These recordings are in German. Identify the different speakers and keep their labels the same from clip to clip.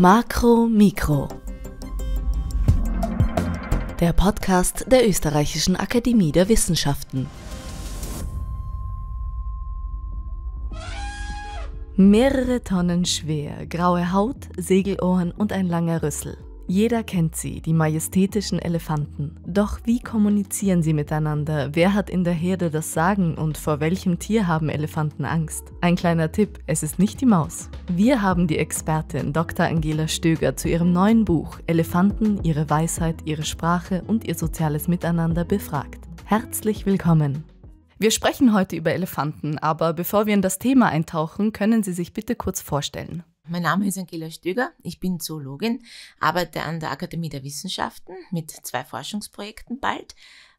Speaker 1: Makro Mikro. Der Podcast der Österreichischen Akademie der Wissenschaften. Mehrere Tonnen schwer, graue Haut, Segelohren und ein langer Rüssel. Jeder kennt sie, die majestätischen Elefanten. Doch wie kommunizieren sie miteinander? Wer hat in der Herde das Sagen und vor welchem Tier haben Elefanten Angst? Ein kleiner Tipp, es ist nicht die Maus. Wir haben die Expertin Dr. Angela Stöger zu ihrem neuen Buch Elefanten, ihre Weisheit, ihre Sprache und ihr soziales Miteinander befragt. Herzlich willkommen. Wir sprechen heute über Elefanten, aber bevor wir in das Thema eintauchen, können Sie sich bitte kurz vorstellen. Mein Name ist Angela Stöger, ich bin Zoologin, arbeite
Speaker 2: an der Akademie der Wissenschaften mit zwei Forschungsprojekten bald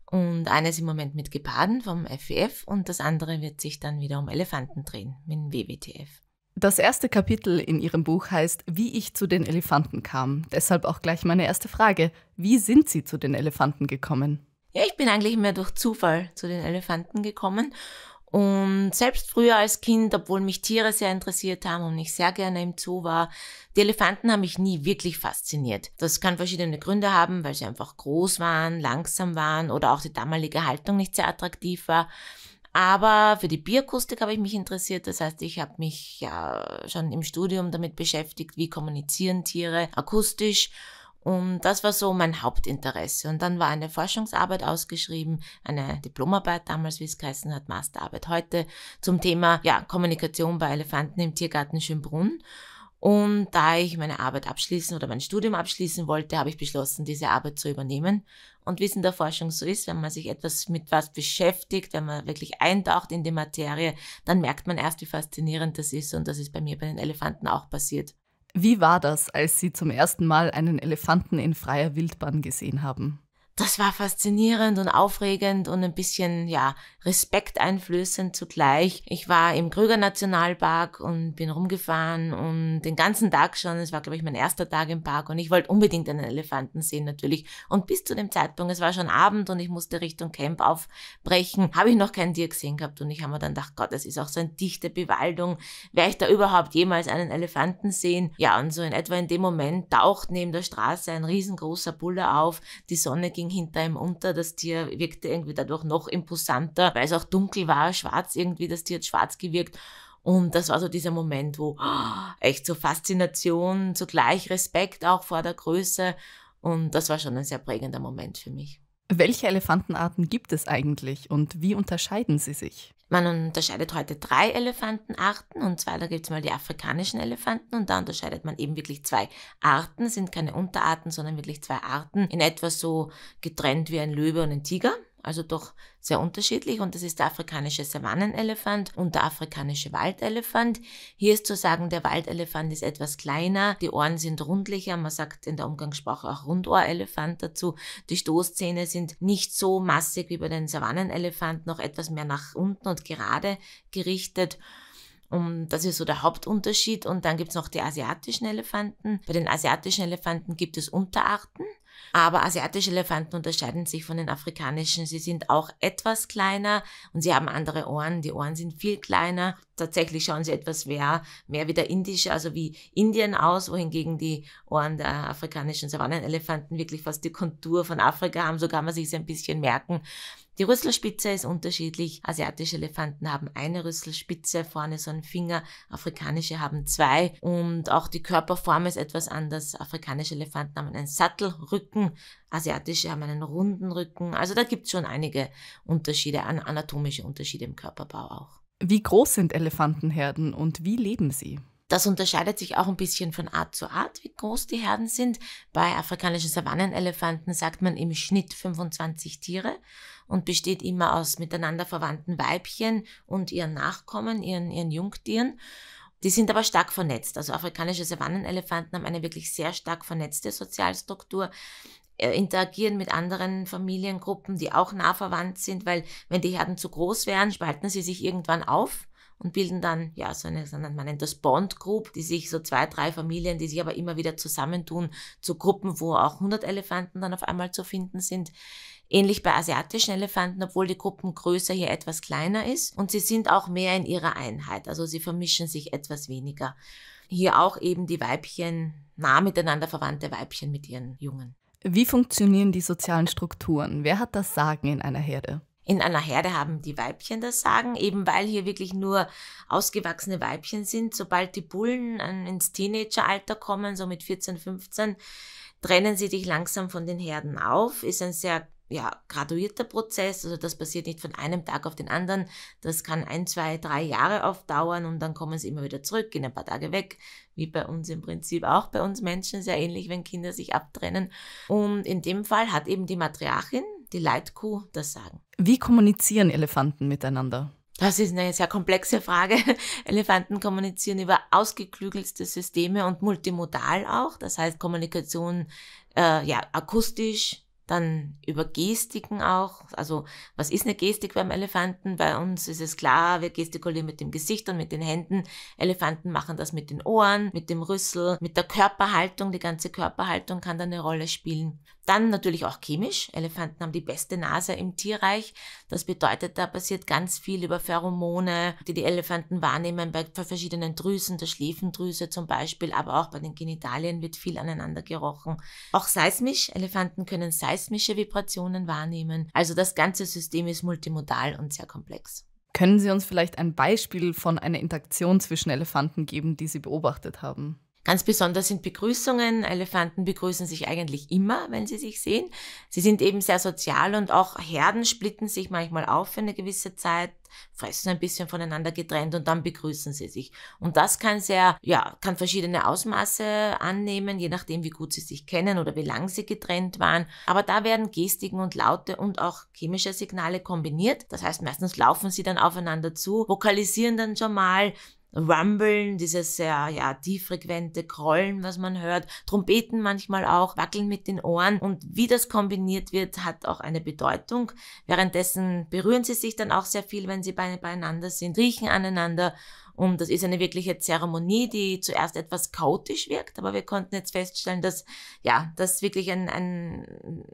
Speaker 2: und eines im Moment mit Geparden vom FWF und das andere wird sich dann wieder um Elefanten drehen mit dem WWTF.
Speaker 1: Das erste Kapitel in Ihrem Buch heißt Wie ich zu den Elefanten kam. Deshalb auch gleich meine erste Frage. Wie sind Sie zu den Elefanten gekommen?
Speaker 2: Ja, ich bin eigentlich mehr durch Zufall zu den Elefanten gekommen und selbst früher als Kind, obwohl mich Tiere sehr interessiert haben und ich sehr gerne im Zoo war, die Elefanten haben mich nie wirklich fasziniert. Das kann verschiedene Gründe haben, weil sie einfach groß waren, langsam waren oder auch die damalige Haltung nicht sehr attraktiv war. Aber für die Bioakustik habe ich mich interessiert. Das heißt, ich habe mich ja schon im Studium damit beschäftigt, wie kommunizieren Tiere akustisch und das war so mein Hauptinteresse. Und dann war eine Forschungsarbeit ausgeschrieben, eine Diplomarbeit damals, wie es geheißen hat, Masterarbeit heute zum Thema ja, Kommunikation bei Elefanten im Tiergarten Schönbrunn. Und da ich meine Arbeit abschließen oder mein Studium abschließen wollte, habe ich beschlossen, diese Arbeit zu übernehmen. Und wie es in der Forschung so ist, wenn man sich etwas mit was beschäftigt, wenn man wirklich eintaucht in die Materie, dann merkt man erst, wie faszinierend das
Speaker 1: ist. Und das ist bei mir bei den Elefanten auch passiert. Wie war das, als Sie zum ersten Mal einen Elefanten in freier Wildbahn gesehen haben? das war faszinierend und aufregend und ein
Speaker 2: bisschen, ja, respekteinflößend zugleich. Ich war im Krüger Nationalpark und bin rumgefahren und den ganzen Tag schon, es war, glaube ich, mein erster Tag im Park und ich wollte unbedingt einen Elefanten sehen, natürlich. Und bis zu dem Zeitpunkt, es war schon Abend und ich musste Richtung Camp aufbrechen, habe ich noch kein Tier gesehen gehabt und ich habe mir dann gedacht, Gott, das ist auch so eine dichte Bewaldung. Werde ich da überhaupt jemals einen Elefanten sehen? Ja, und so in etwa in dem Moment taucht neben der Straße ein riesengroßer Bulle auf, die Sonne ging ging hinter ihm unter. Das Tier wirkte irgendwie dadurch noch imposanter, weil es auch dunkel war, schwarz irgendwie. Das Tier hat schwarz gewirkt. Und das war so dieser Moment, wo oh, echt so Faszination, zugleich Respekt auch vor der Größe. Und das war schon ein sehr prägender Moment für mich.
Speaker 1: Welche Elefantenarten gibt es
Speaker 2: eigentlich
Speaker 1: und wie unterscheiden sie sich?
Speaker 2: Man unterscheidet heute drei Elefantenarten und zwar da gibt es mal die afrikanischen Elefanten und da unterscheidet man eben wirklich zwei Arten, sind keine Unterarten, sondern wirklich zwei Arten, in etwa so getrennt wie ein Löwe und ein Tiger also doch sehr unterschiedlich. Und das ist der afrikanische Savannenelefant und der afrikanische Waldelefant. Hier ist zu sagen, der Waldelefant ist etwas kleiner, die Ohren sind rundlicher, man sagt in der Umgangssprache auch Rundohrelefant dazu. Die Stoßzähne sind nicht so massig wie bei den Savannenelefanten, noch etwas mehr nach unten und gerade gerichtet. Und das ist so der Hauptunterschied. Und dann gibt's noch die asiatischen Elefanten. Bei den asiatischen Elefanten gibt es Unterarten. Aber asiatische Elefanten unterscheiden sich von den afrikanischen. Sie sind auch etwas kleiner und sie haben andere Ohren. Die Ohren sind viel kleiner. Tatsächlich schauen sie etwas mehr, mehr wie der indische, also wie Indien aus, wohingegen die Ohren der afrikanischen Savannenelefanten wirklich fast die Kontur von Afrika haben. So kann man sich ein bisschen merken. Die Rüsselspitze ist unterschiedlich. Asiatische Elefanten haben eine Rüsselspitze, vorne so einen Finger, afrikanische haben zwei und auch die Körperform ist etwas anders. Afrikanische Elefanten haben einen Sattelrücken, asiatische haben einen runden Rücken. Also da gibt es schon einige Unterschiede, anatomische Unterschiede im Körperbau auch.
Speaker 1: Wie groß sind Elefantenherden und wie
Speaker 2: leben sie? Das unterscheidet sich auch ein bisschen von Art zu Art, wie groß die Herden sind. Bei afrikanischen Savannenelefanten sagt man im Schnitt 25 Tiere und besteht immer aus miteinander verwandten Weibchen und ihren Nachkommen, ihren, ihren Jungtieren. Die sind aber stark vernetzt. Also afrikanische Savannenelefanten haben eine wirklich sehr stark vernetzte Sozialstruktur äh, interagieren mit anderen Familiengruppen, die auch nah verwandt sind, weil wenn die Herden zu groß wären, spalten sie sich irgendwann auf und bilden dann, ja, so eine, man nennt das Bond Group, die sich so zwei, drei Familien, die sich aber immer wieder zusammentun zu Gruppen, wo auch 100 Elefanten dann auf einmal zu finden sind. Ähnlich bei asiatischen Elefanten, obwohl die Gruppengröße hier etwas kleiner ist und sie sind auch mehr in ihrer Einheit, also sie vermischen sich etwas weniger. Hier auch eben die Weibchen, nah miteinander verwandte Weibchen mit ihren
Speaker 1: Jungen. Wie funktionieren die sozialen Strukturen? Wer hat das Sagen in einer Herde? in
Speaker 2: einer Herde haben die Weibchen das Sagen, eben weil hier wirklich nur ausgewachsene Weibchen sind. Sobald die Bullen ähm, ins Teenageralter kommen, so mit 14, 15, trennen sie dich langsam von den Herden auf. Ist ein sehr ja, graduierter Prozess, also das passiert nicht von einem Tag auf den anderen. Das kann ein, zwei, drei Jahre aufdauern und dann kommen sie immer wieder zurück, gehen ein paar Tage weg, wie bei uns im Prinzip auch bei uns Menschen sehr ähnlich, wenn Kinder sich abtrennen. Und in dem Fall hat eben die Matriarchin, die Leitkuh das sagen.
Speaker 1: Wie kommunizieren Elefanten miteinander?
Speaker 2: Das ist eine sehr komplexe Frage. Elefanten kommunizieren über ausgeklügelste Systeme und multimodal auch. Das heißt Kommunikation äh, ja, akustisch, dann über Gestiken auch. Also was ist eine Gestik beim Elefanten? Bei uns ist es klar, wir gestikulieren mit dem Gesicht und mit den Händen. Elefanten machen das mit den Ohren, mit dem Rüssel, mit der Körperhaltung. Die ganze Körperhaltung kann da eine Rolle spielen. Dann natürlich auch chemisch. Elefanten haben die beste Nase im Tierreich. Das bedeutet, da passiert ganz viel über Pheromone, die die Elefanten wahrnehmen bei verschiedenen Drüsen, der Schläfendrüse zum Beispiel, aber auch bei den Genitalien wird viel aneinander gerochen. Auch seismisch. Elefanten können seismische Vibrationen wahrnehmen. Also das ganze System ist
Speaker 1: multimodal und sehr komplex. Können Sie uns vielleicht ein Beispiel von einer Interaktion zwischen Elefanten geben, die Sie beobachtet haben? Ganz besonders sind Begrüßungen. Elefanten begrüßen sich
Speaker 2: eigentlich immer, wenn sie sich sehen. Sie sind eben sehr sozial und auch Herden splitten sich manchmal auf für eine gewisse Zeit, fressen ein bisschen voneinander getrennt und dann begrüßen sie sich. Und das kann sehr, ja, kann verschiedene Ausmaße annehmen, je nachdem, wie gut sie sich kennen oder wie lang sie getrennt waren. Aber da werden Gestiken und Laute und auch chemische Signale kombiniert. Das heißt, meistens laufen sie dann aufeinander zu, vokalisieren dann schon mal Rumblen, dieses sehr ja, tieffrequente Grollen, was man hört, Trompeten manchmal auch, Wackeln mit den Ohren und wie das kombiniert wird, hat auch eine Bedeutung. Währenddessen berühren sie sich dann auch sehr viel, wenn sie beieinander sind, riechen aneinander und das ist eine wirkliche Zeremonie, die zuerst etwas chaotisch wirkt, aber wir konnten jetzt feststellen, dass ja, das wirklich ein, ein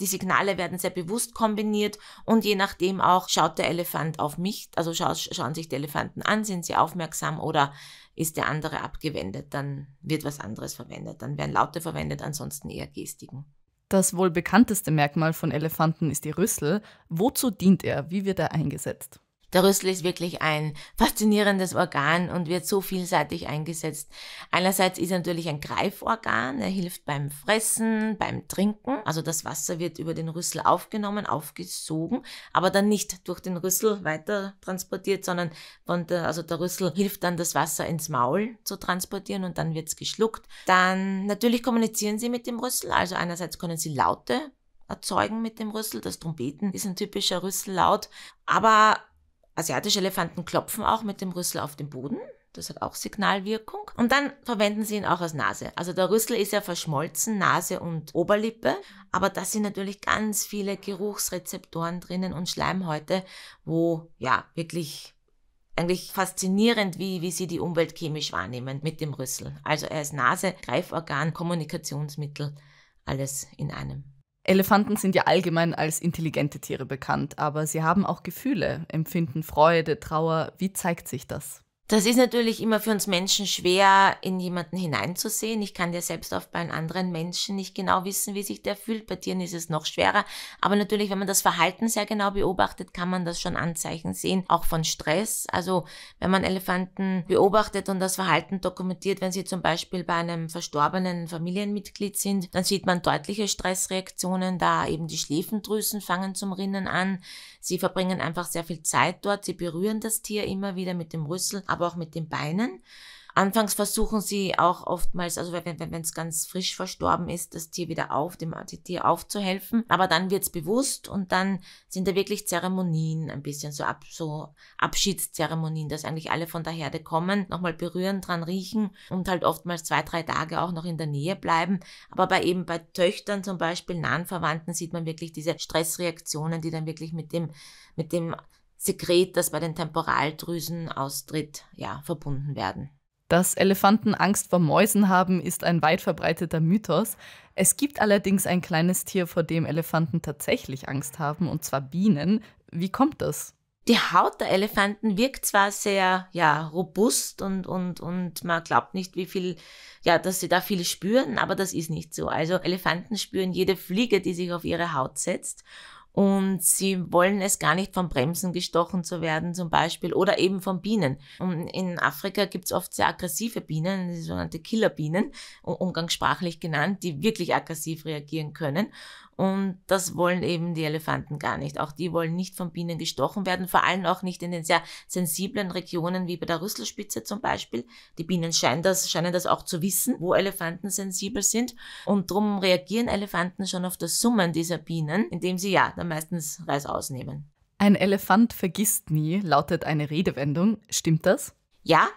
Speaker 2: die Signale werden sehr bewusst kombiniert und je nachdem auch, schaut der Elefant auf mich, also scha schauen sich die Elefanten an, sind sie aufmerksam oder ist der andere abgewendet, dann wird was anderes verwendet, dann werden Laute verwendet, ansonsten eher
Speaker 1: Gestiken. Das wohl bekannteste Merkmal von Elefanten ist die Rüssel. Wozu dient er? Wie wird er eingesetzt? Der Rüssel ist wirklich ein faszinierendes Organ und wird so
Speaker 2: vielseitig eingesetzt. Einerseits ist er natürlich ein Greiforgan, er hilft beim Fressen, beim Trinken. Also das Wasser wird über den Rüssel aufgenommen, aufgesogen, aber dann nicht durch den Rüssel weiter transportiert, sondern von der, also der Rüssel hilft dann das Wasser ins Maul zu transportieren und dann wird es geschluckt. Dann natürlich kommunizieren sie mit dem Rüssel, also einerseits können sie Laute erzeugen mit dem Rüssel. Das Trompeten ist ein typischer Rüssellaut. Aber Asiatische Elefanten klopfen auch mit dem Rüssel auf den Boden. Das hat auch Signalwirkung. Und dann verwenden sie ihn auch als Nase. Also der Rüssel ist ja verschmolzen, Nase und Oberlippe. Aber da sind natürlich ganz viele Geruchsrezeptoren drinnen und Schleimhäute, wo ja wirklich eigentlich faszinierend, wie, wie sie die Umwelt chemisch wahrnehmen mit dem Rüssel. Also er ist Nase, Greiforgan, Kommunikationsmittel,
Speaker 1: alles in einem. Elefanten sind ja allgemein als intelligente Tiere bekannt, aber sie haben auch Gefühle, empfinden Freude, Trauer. Wie zeigt sich das? Das ist natürlich immer für
Speaker 2: uns Menschen schwer, in jemanden hineinzusehen. Ich kann ja selbst oft bei einem anderen Menschen nicht genau wissen, wie sich der fühlt. Bei Tieren ist es noch schwerer. Aber natürlich, wenn man das Verhalten sehr genau beobachtet, kann man das schon Anzeichen sehen, auch von Stress. Also wenn man Elefanten beobachtet und das Verhalten dokumentiert, wenn sie zum Beispiel bei einem verstorbenen Familienmitglied sind, dann sieht man deutliche Stressreaktionen, da eben die Schläfendrüsen fangen zum Rinnen an. Sie verbringen einfach sehr viel Zeit dort. Sie berühren das Tier immer wieder mit dem Rüssel aber auch mit den Beinen. Anfangs versuchen sie auch oftmals, also wenn es wenn, ganz frisch verstorben ist, das Tier wieder auf, dem Tier aufzuhelfen. Aber dann wird es bewusst und dann sind da wirklich Zeremonien, ein bisschen so, ab, so Abschiedszeremonien, dass eigentlich alle von der Herde kommen, nochmal berühren, dran riechen und halt oftmals zwei, drei Tage auch noch in der Nähe bleiben. Aber bei eben bei Töchtern zum Beispiel, nahen Verwandten, sieht man wirklich diese Stressreaktionen, die dann wirklich mit dem,
Speaker 1: mit dem Sekret, das bei den Temporaldrüsen austritt, ja, verbunden werden. Dass Elefanten Angst vor Mäusen haben, ist ein weit verbreiteter Mythos. Es gibt allerdings ein kleines Tier, vor dem Elefanten tatsächlich Angst haben, und zwar Bienen. Wie kommt das? Die Haut der Elefanten wirkt zwar sehr
Speaker 2: ja, robust und, und, und man glaubt nicht, wie viel, ja, dass sie da viel spüren, aber das ist nicht so. Also Elefanten spüren jede Fliege, die sich auf ihre Haut setzt und sie wollen es gar nicht von Bremsen gestochen zu werden zum Beispiel oder eben von Bienen. Und in Afrika gibt es oft sehr aggressive Bienen, die sogenannte Killerbienen, umgangssprachlich genannt, die wirklich aggressiv reagieren können. Und das wollen eben die Elefanten gar nicht. Auch die wollen nicht von Bienen gestochen werden, vor allem auch nicht in den sehr sensiblen Regionen wie bei der Rüsselspitze zum Beispiel. Die Bienen scheinen das, scheinen das auch zu wissen, wo Elefanten sensibel sind. Und drum reagieren Elefanten schon auf das Summen dieser Bienen, indem sie ja dann meistens Reis ausnehmen.
Speaker 1: Ein Elefant vergisst nie, lautet eine Redewendung. Stimmt das?
Speaker 2: Ja,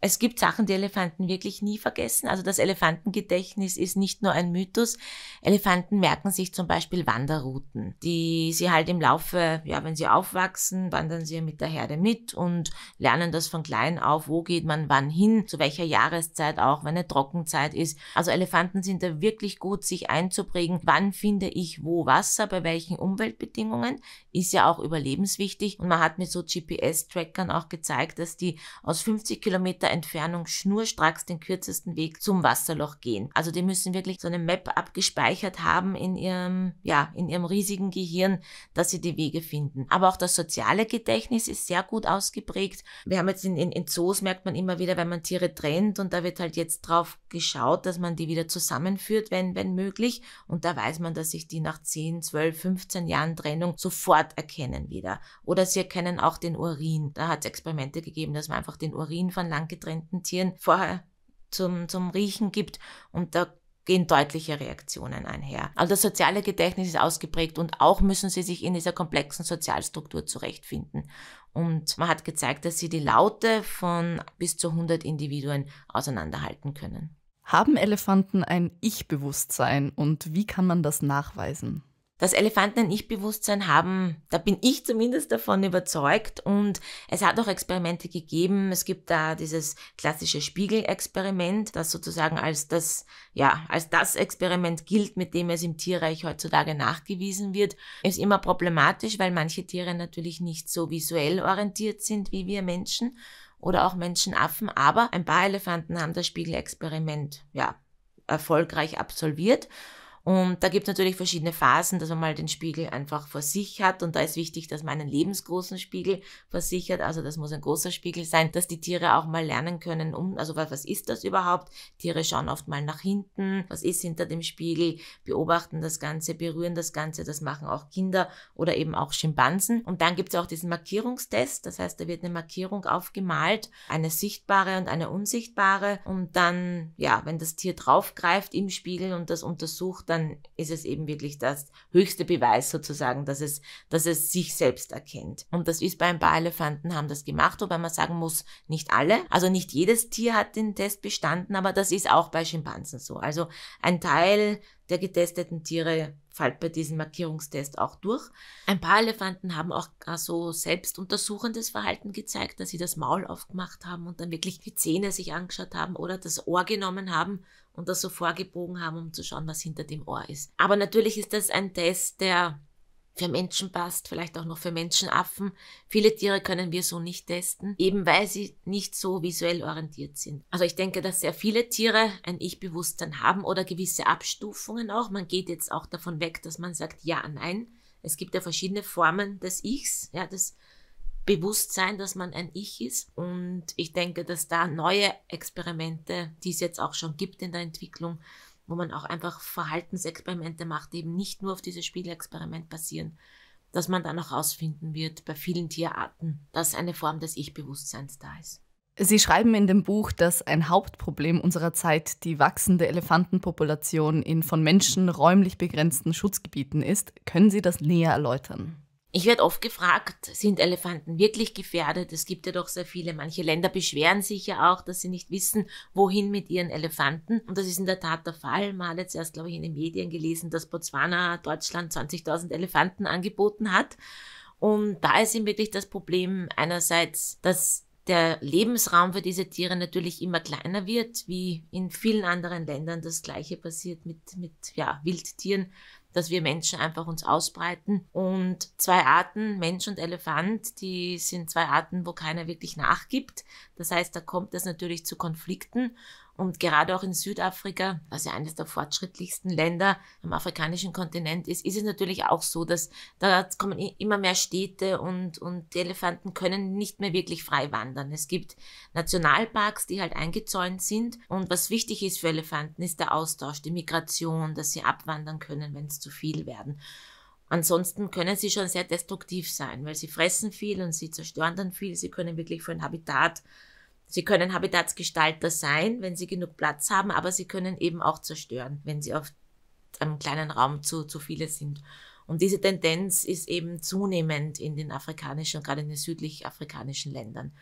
Speaker 2: es gibt Sachen, die Elefanten wirklich nie vergessen. Also das Elefantengedächtnis ist nicht nur ein Mythos. Elefanten merken sich zum Beispiel Wanderrouten, die sie halt im Laufe, ja, wenn sie aufwachsen, wandern sie mit der Herde mit und lernen das von klein auf, wo geht man wann hin, zu welcher Jahreszeit auch, wenn eine Trockenzeit ist. Also Elefanten sind da wirklich gut, sich einzuprägen, wann finde ich wo Wasser, bei welchen Umweltbedingungen, ist ja auch überlebenswichtig. Und man hat mit so GPS-Trackern auch gezeigt, dass die aus 50 Kilometern Meter Entfernung schnurstracks den kürzesten Weg zum Wasserloch gehen. Also die müssen wirklich so eine Map abgespeichert haben in ihrem, ja, in ihrem riesigen Gehirn, dass sie die Wege finden. Aber auch das soziale Gedächtnis ist sehr gut ausgeprägt. Wir haben jetzt in, in, in Zoos merkt man immer wieder, wenn man Tiere trennt und da wird halt jetzt drauf geschaut, dass man die wieder zusammenführt, wenn, wenn möglich. Und da weiß man, dass sich die nach 10, 12, 15 Jahren Trennung sofort erkennen wieder. Oder sie erkennen auch den Urin. Da hat es Experimente gegeben, dass man einfach den Urin von lang getrennten Tieren vorher zum, zum Riechen gibt und da gehen deutliche Reaktionen einher. Also das soziale Gedächtnis ist ausgeprägt und auch müssen sie sich in dieser komplexen Sozialstruktur zurechtfinden. Und man hat gezeigt, dass sie die Laute von bis zu 100 Individuen
Speaker 1: auseinanderhalten können. Haben Elefanten ein Ich-Bewusstsein und wie kann man das nachweisen?
Speaker 2: Das Elefanten ein Ich-Bewusstsein haben, da bin ich zumindest davon überzeugt. Und es hat auch Experimente gegeben. Es gibt da dieses klassische Spiegelexperiment, das sozusagen als das, ja, als das Experiment gilt, mit dem es im Tierreich heutzutage nachgewiesen wird. Ist immer problematisch, weil manche Tiere natürlich nicht so visuell orientiert sind wie wir Menschen oder auch Menschenaffen. Aber ein paar Elefanten haben das Spiegelexperiment, ja, erfolgreich absolviert. Und da gibt es natürlich verschiedene Phasen, dass man mal den Spiegel einfach vor sich hat. Und da ist wichtig, dass man einen lebensgroßen Spiegel versichert. Also das muss ein großer Spiegel sein, dass die Tiere auch mal lernen können, um, also was, was ist das überhaupt? Tiere schauen oft mal nach hinten, was ist hinter dem Spiegel, beobachten das Ganze, berühren das Ganze. Das machen auch Kinder oder eben auch Schimpansen. Und dann gibt es auch diesen Markierungstest. Das heißt, da wird eine Markierung aufgemalt, eine sichtbare und eine unsichtbare. Und dann, ja, wenn das Tier draufgreift im Spiegel und das untersucht, dann dann ist es eben wirklich das höchste Beweis sozusagen, dass es, dass es sich selbst erkennt. Und das ist bei ein paar Elefanten haben das gemacht, wobei man sagen muss, nicht alle. Also nicht jedes Tier hat den Test bestanden, aber das ist auch bei Schimpansen so. Also ein Teil der getesteten Tiere fällt bei diesem Markierungstest auch durch. Ein paar Elefanten haben auch äh, so selbstuntersuchendes Verhalten gezeigt, dass sie das Maul aufgemacht haben und dann wirklich die Zähne sich angeschaut haben oder das Ohr genommen haben und das so vorgebogen haben, um zu schauen, was hinter dem Ohr ist. Aber natürlich ist das ein Test, der für Menschen passt, vielleicht auch noch für Menschenaffen. Viele Tiere können wir so nicht testen, eben weil sie nicht so visuell orientiert sind. Also ich denke, dass sehr viele Tiere ein Ich-Bewusstsein haben oder gewisse Abstufungen auch. Man geht jetzt auch davon weg, dass man sagt ja, nein. Es gibt ja verschiedene Formen des Ichs, ja, das Bewusstsein, dass man ein Ich ist. Und ich denke, dass da neue Experimente, die es jetzt auch schon gibt in der Entwicklung, wo man auch einfach Verhaltensexperimente macht, die eben nicht nur auf dieses Spielexperiment basieren, dass man dann auch herausfinden wird bei vielen Tierarten, dass eine Form des Ich-Bewusstseins da ist.
Speaker 1: Sie schreiben in dem Buch, dass ein Hauptproblem unserer Zeit die wachsende Elefantenpopulation in von Menschen räumlich begrenzten Schutzgebieten ist. Können Sie das näher erläutern?
Speaker 2: Ich werde oft gefragt, sind Elefanten wirklich gefährdet? Es gibt ja doch sehr viele. Manche Länder beschweren sich ja auch, dass sie nicht wissen, wohin mit ihren Elefanten. Und das ist in der Tat der Fall. Man hat jetzt erst, glaube ich, in den Medien gelesen, dass Botswana Deutschland 20.000 Elefanten angeboten hat. Und da ist eben wirklich das Problem einerseits, dass der Lebensraum für diese Tiere natürlich immer kleiner wird, wie in vielen anderen Ländern das gleiche passiert mit, mit ja, Wildtieren dass wir Menschen einfach uns ausbreiten. Und zwei Arten, Mensch und Elefant, die sind zwei Arten, wo keiner wirklich nachgibt. Das heißt, da kommt es natürlich zu Konflikten. Und gerade auch in Südafrika, was ja eines der fortschrittlichsten Länder am afrikanischen Kontinent ist, ist es natürlich auch so, dass da kommen immer mehr Städte und, und die Elefanten können nicht mehr wirklich frei wandern. Es gibt Nationalparks, die halt eingezäunt sind. Und was wichtig ist für Elefanten, ist der Austausch, die Migration, dass sie abwandern können, wenn es zu viel werden. Ansonsten können sie schon sehr destruktiv sein, weil sie fressen viel und sie zerstören dann viel. Sie können wirklich für ein Habitat Sie können Habitatsgestalter sein, wenn sie genug Platz haben, aber sie können eben auch zerstören, wenn sie auf einem kleinen Raum zu, zu viele sind. Und diese Tendenz ist eben zunehmend in den afrikanischen, gerade in den südlich afrikanischen Ländern.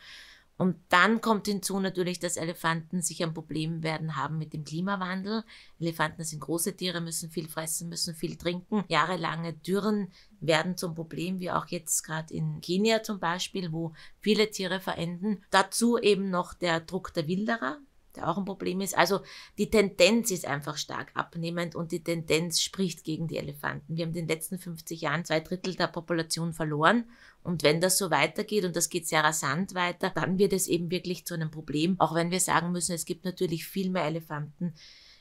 Speaker 2: Und dann kommt hinzu natürlich, dass Elefanten sich ein Problem werden haben mit dem Klimawandel. Elefanten sind große Tiere, müssen viel fressen, müssen viel trinken. Jahrelange Dürren werden zum Problem, wie auch jetzt gerade in Kenia zum Beispiel, wo viele Tiere verenden. Dazu eben noch der Druck der Wilderer, der auch ein Problem ist. Also die Tendenz ist einfach stark abnehmend und die Tendenz spricht gegen die Elefanten. Wir haben in den letzten 50 Jahren zwei Drittel der Population verloren und wenn das so weitergeht, und das geht sehr rasant weiter, dann wird es eben wirklich zu einem Problem. Auch wenn wir sagen müssen, es gibt natürlich viel mehr Elefanten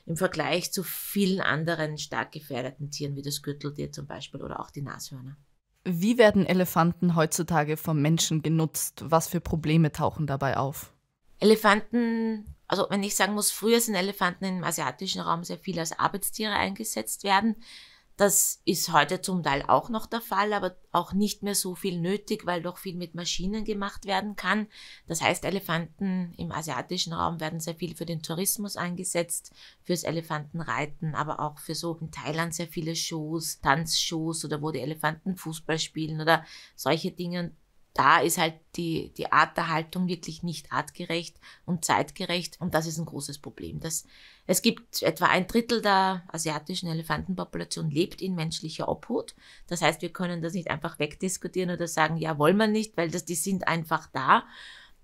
Speaker 2: im Vergleich zu vielen anderen stark
Speaker 1: gefährdeten Tieren, wie das Gürteltier zum Beispiel oder auch die Nashörner. Wie werden Elefanten heutzutage vom Menschen genutzt? Was für Probleme tauchen dabei auf? Elefanten,
Speaker 2: also wenn ich sagen muss, früher sind Elefanten im asiatischen Raum sehr viel als Arbeitstiere eingesetzt werden. Das ist heute zum Teil auch noch der Fall, aber auch nicht mehr so viel nötig, weil doch viel mit Maschinen gemacht werden kann. Das heißt, Elefanten im asiatischen Raum werden sehr viel für den Tourismus eingesetzt, fürs Elefantenreiten, aber auch für so in Thailand sehr viele Shows, Tanzshows oder wo die Elefanten Fußball spielen oder solche Dinge da ist halt die, die Art der Haltung wirklich nicht artgerecht und zeitgerecht und das ist ein großes Problem. Das, es gibt etwa ein Drittel der asiatischen Elefantenpopulation lebt in menschlicher Obhut. Das heißt, wir können das nicht einfach wegdiskutieren oder sagen, ja, wollen wir nicht, weil das, die sind einfach da.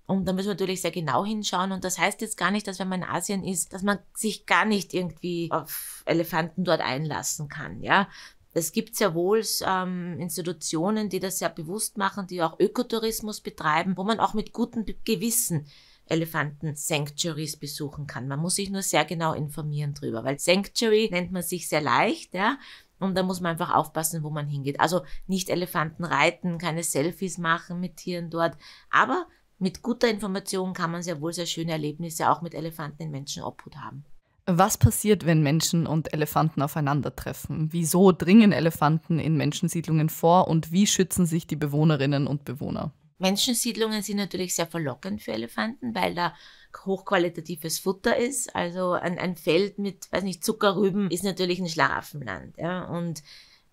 Speaker 2: Und da müssen wir natürlich sehr genau hinschauen. Und das heißt jetzt gar nicht, dass wenn man in Asien ist, dass man sich gar nicht irgendwie auf Elefanten dort einlassen kann. Ja, es gibt sehr wohl ähm, Institutionen, die das sehr bewusst machen, die auch Ökotourismus betreiben, wo man auch mit gutem Gewissen Elefanten Sanctuaries besuchen kann. Man muss sich nur sehr genau informieren drüber, weil Sanctuary nennt man sich sehr leicht, ja. Und da muss man einfach aufpassen, wo man hingeht. Also nicht Elefanten reiten, keine Selfies machen mit Tieren dort. Aber mit guter Information kann man sehr wohl sehr schöne Erlebnisse auch mit Elefanten in Menschenobhut haben.
Speaker 1: Was passiert, wenn Menschen und Elefanten aufeinandertreffen? Wieso dringen Elefanten in Menschensiedlungen vor und wie schützen sich die Bewohnerinnen und Bewohner?
Speaker 2: Menschensiedlungen sind natürlich sehr verlockend für Elefanten, weil da hochqualitatives Futter ist. Also ein, ein Feld mit, weiß nicht, Zuckerrüben ist natürlich ein Schlaraffenland. Ja? Und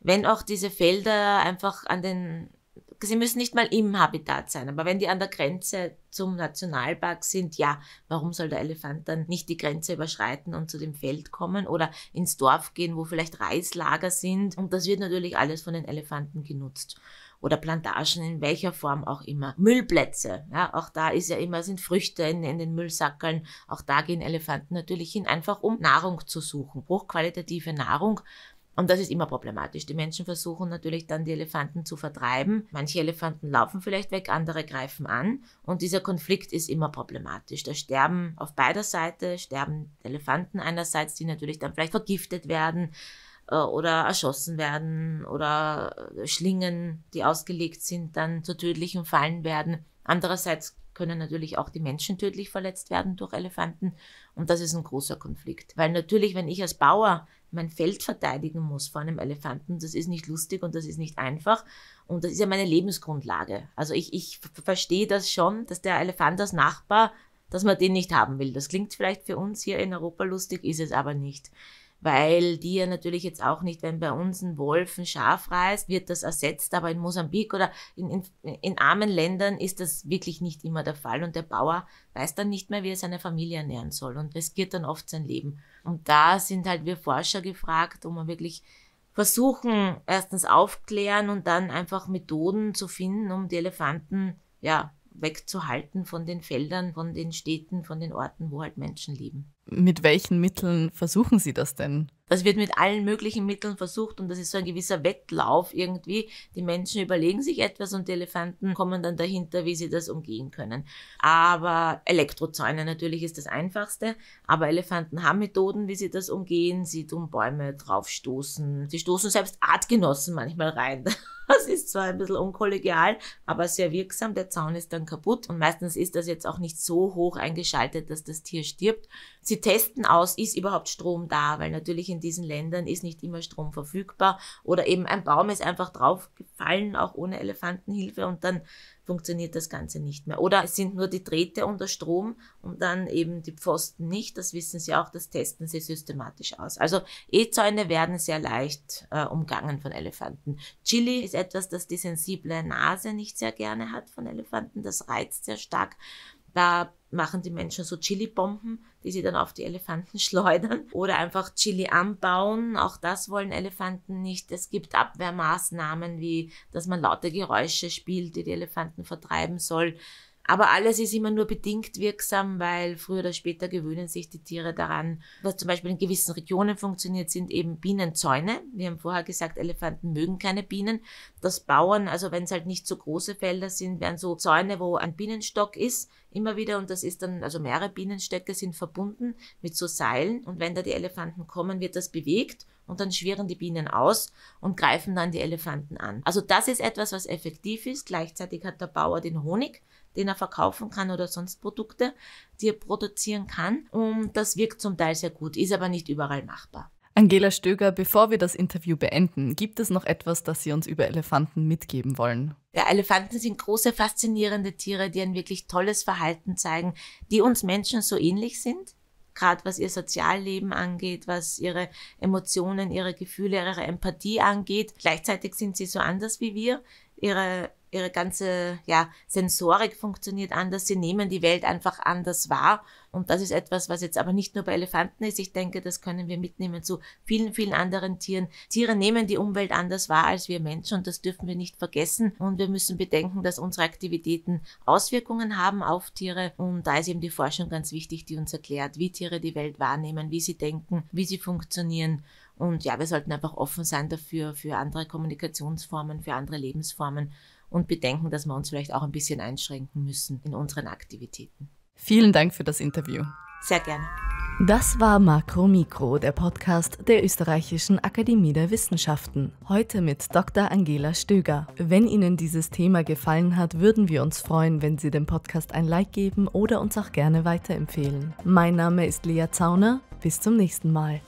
Speaker 2: wenn auch diese Felder einfach an den sie müssen nicht mal im Habitat sein, aber wenn die an der Grenze zum Nationalpark sind, ja, warum soll der Elefant dann nicht die Grenze überschreiten und zu dem Feld kommen oder ins Dorf gehen, wo vielleicht Reislager sind? Und das wird natürlich alles von den Elefanten genutzt oder Plantagen in welcher Form auch immer. Müllplätze, ja, auch da ist ja immer, sind Früchte in, in den Müllsackeln. Auch da gehen Elefanten natürlich hin, einfach um Nahrung zu suchen. Hochqualitative Nahrung und das ist immer problematisch. Die Menschen versuchen natürlich dann die Elefanten zu vertreiben. Manche Elefanten laufen vielleicht weg, andere greifen an. Und dieser Konflikt ist immer problematisch. Da sterben auf beider Seite, sterben Elefanten einerseits, die natürlich dann vielleicht vergiftet werden äh, oder erschossen werden oder äh, Schlingen, die ausgelegt sind, dann zu tödlichen Fallen werden. Andererseits können natürlich auch die Menschen tödlich verletzt werden durch Elefanten und das ist ein großer Konflikt, weil natürlich, wenn ich als Bauer mein Feld verteidigen muss vor einem Elefanten, das ist nicht lustig und das ist nicht einfach. Und das ist ja meine Lebensgrundlage. Also ich, ich verstehe das schon, dass der Elefant als Nachbar, dass man den nicht haben will. Das klingt vielleicht für uns hier in Europa lustig, ist es aber nicht weil die ja natürlich jetzt auch nicht, wenn bei uns ein Wolf ein Schaf reißt, wird das ersetzt, aber in Mosambik oder in, in, in armen Ländern ist das wirklich nicht immer der Fall und der Bauer weiß dann nicht mehr, wie er seine Familie ernähren soll und riskiert dann oft sein Leben. Und da sind halt wir Forscher gefragt, um wirklich versuchen, erstens aufklären und dann einfach Methoden zu finden, um die Elefanten ja, wegzuhalten von den Feldern, von den Städten, von den Orten, wo halt
Speaker 1: Menschen leben mit welchen Mitteln versuchen Sie das denn?
Speaker 2: Das wird mit allen möglichen Mitteln versucht und das ist so ein gewisser Wettlauf irgendwie. Die Menschen überlegen sich etwas und die Elefanten kommen dann dahinter, wie sie das umgehen können. Aber Elektrozäune natürlich ist das einfachste, aber Elefanten haben Methoden, wie sie das umgehen. Sie tun Bäume draufstoßen, sie stoßen selbst Artgenossen manchmal rein. Das ist zwar ein bisschen unkollegial, aber sehr wirksam. Der Zaun ist dann kaputt und meistens ist das jetzt auch nicht so hoch eingeschaltet, dass das Tier stirbt. Sie testen aus, ist überhaupt Strom da, weil natürlich in diesen Ländern ist nicht immer Strom verfügbar oder eben ein Baum ist einfach draufgefallen, auch ohne Elefantenhilfe und dann funktioniert das Ganze nicht mehr. Oder es sind nur die Drähte unter Strom und dann eben die Pfosten nicht. Das wissen sie auch, das testen sie systematisch aus. Also E-Zäune werden sehr leicht äh, umgangen von Elefanten. Chili ist etwas, das die sensible Nase nicht sehr gerne hat von Elefanten. Das reizt sehr stark. Da machen die Menschen so Chili-Bomben, die sie dann auf die Elefanten schleudern oder einfach Chili anbauen. Auch das wollen Elefanten nicht. Es gibt Abwehrmaßnahmen wie, dass man laute Geräusche spielt, die die Elefanten vertreiben soll. Aber alles ist immer nur bedingt wirksam, weil früher oder später gewöhnen sich die Tiere daran. Was zum Beispiel in gewissen Regionen funktioniert, sind eben Bienenzäune. Wir haben vorher gesagt, Elefanten mögen keine Bienen. Das Bauern, also wenn es halt nicht so große Felder sind, werden so Zäune, wo ein Bienenstock ist, immer wieder. Und das ist dann, also mehrere Bienenstöcke sind verbunden mit so Seilen. Und wenn da die Elefanten kommen, wird das bewegt und dann schwirren die Bienen aus und greifen dann die Elefanten an. Also das ist etwas, was effektiv ist. Gleichzeitig hat der Bauer den Honig, den er verkaufen kann oder sonst Produkte, die er produzieren kann. Und das wirkt zum Teil sehr gut, ist aber nicht überall machbar.
Speaker 1: Angela Stöger, bevor wir das Interview beenden, gibt es noch etwas, das Sie uns über Elefanten mitgeben wollen?
Speaker 2: Ja, Elefanten sind große, faszinierende Tiere, die ein wirklich tolles Verhalten zeigen, die uns Menschen so ähnlich sind gerade was ihr Sozialleben angeht, was ihre Emotionen, ihre Gefühle, ihre Empathie angeht. Gleichzeitig sind sie so anders wie wir. Ihre ihre ganze ja, Sensorik funktioniert anders, sie nehmen die Welt einfach anders wahr. Und das ist etwas, was jetzt aber nicht nur bei Elefanten ist. Ich denke, das können wir mitnehmen zu vielen, vielen anderen Tieren. Tiere nehmen die Umwelt anders wahr als wir Menschen und das dürfen wir nicht vergessen. Und wir müssen bedenken, dass unsere Aktivitäten Auswirkungen haben auf Tiere. Und da ist eben die Forschung ganz wichtig, die uns erklärt, wie Tiere die Welt wahrnehmen, wie sie denken, wie sie funktionieren. Und ja, wir sollten einfach offen sein dafür, für andere Kommunikationsformen, für andere Lebensformen und bedenken, dass wir uns
Speaker 1: vielleicht auch ein bisschen einschränken müssen in unseren Aktivitäten. Vielen Dank für das Interview. Sehr gerne. Das war Makro Mikro, der Podcast der Österreichischen Akademie der Wissenschaften. Heute mit Dr. Angela Stöger. Wenn Ihnen dieses Thema gefallen hat, würden wir uns freuen, wenn Sie dem Podcast ein Like geben oder uns auch gerne weiterempfehlen. Mein Name ist Lea Zauner. Bis zum nächsten Mal.